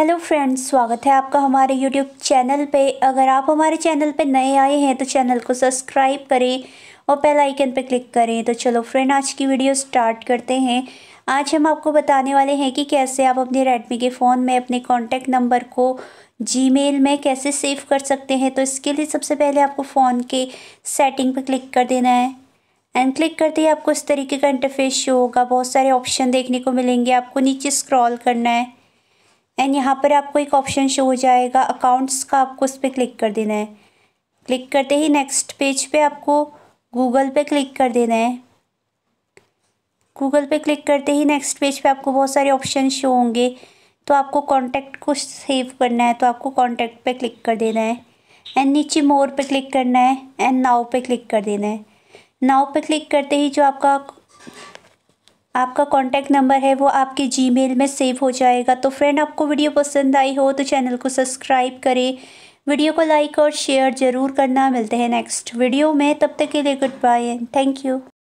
hello friends स्वागत है आपका हमारे यूट्यूब चैनल पे अगर आप हमारे चैनल पे नए आए हैं तो चैनल को सब्सक्राइब करें और बेल आइकन पे क्लिक करें तो चलो फ्रेंड आज की वीडियो स्टार्ट करते हैं आज हम आपको बताने वाले हैं कि कैसे आप अपने रेडमी के फ़ोन में अपने कॉन्टैक्ट नंबर को जीमेल में कैसे सेव कर सकते हैं तो इसके लिए सबसे पहले आपको फ़ोन के सेटिंग पर क्लिक कर देना है एंड क्लिक करते ही आपको इस तरीके का इंटरफेस शो होगा बहुत सारे ऑप्शन देखने को मिलेंगे आपको नीचे स्क्रॉल करना है एंड यहाँ पर आपको एक ऑप्शन शो हो जाएगा अकाउंट्स का आपको उस पर क्लिक कर देना है क्लिक करते ही नेक्स्ट पेज पे आपको गूगल पे क्लिक कर देना है गूगल पे क्लिक करते ही नेक्स्ट पेज पे आपको बहुत सारे ऑप्शन शो होंगे तो आपको कॉन्टैक्ट को सेव करना है तो आपको कॉन्टैक्ट पे क्लिक कर देना है एंड नीचे मोर पे क्लिक करना है एंड नाव पे क्लिक कर देना है नाव पे क्लिक करते ही जो आपका आपका कॉन्टैक्ट नंबर है वो आपके मेल में सेव हो जाएगा तो फ्रेंड आपको वीडियो पसंद आई हो तो चैनल को सब्सक्राइब करें वीडियो को लाइक और शेयर ज़रूर करना मिलते हैं नेक्स्ट वीडियो में तब तक के लिए goodbye and thank you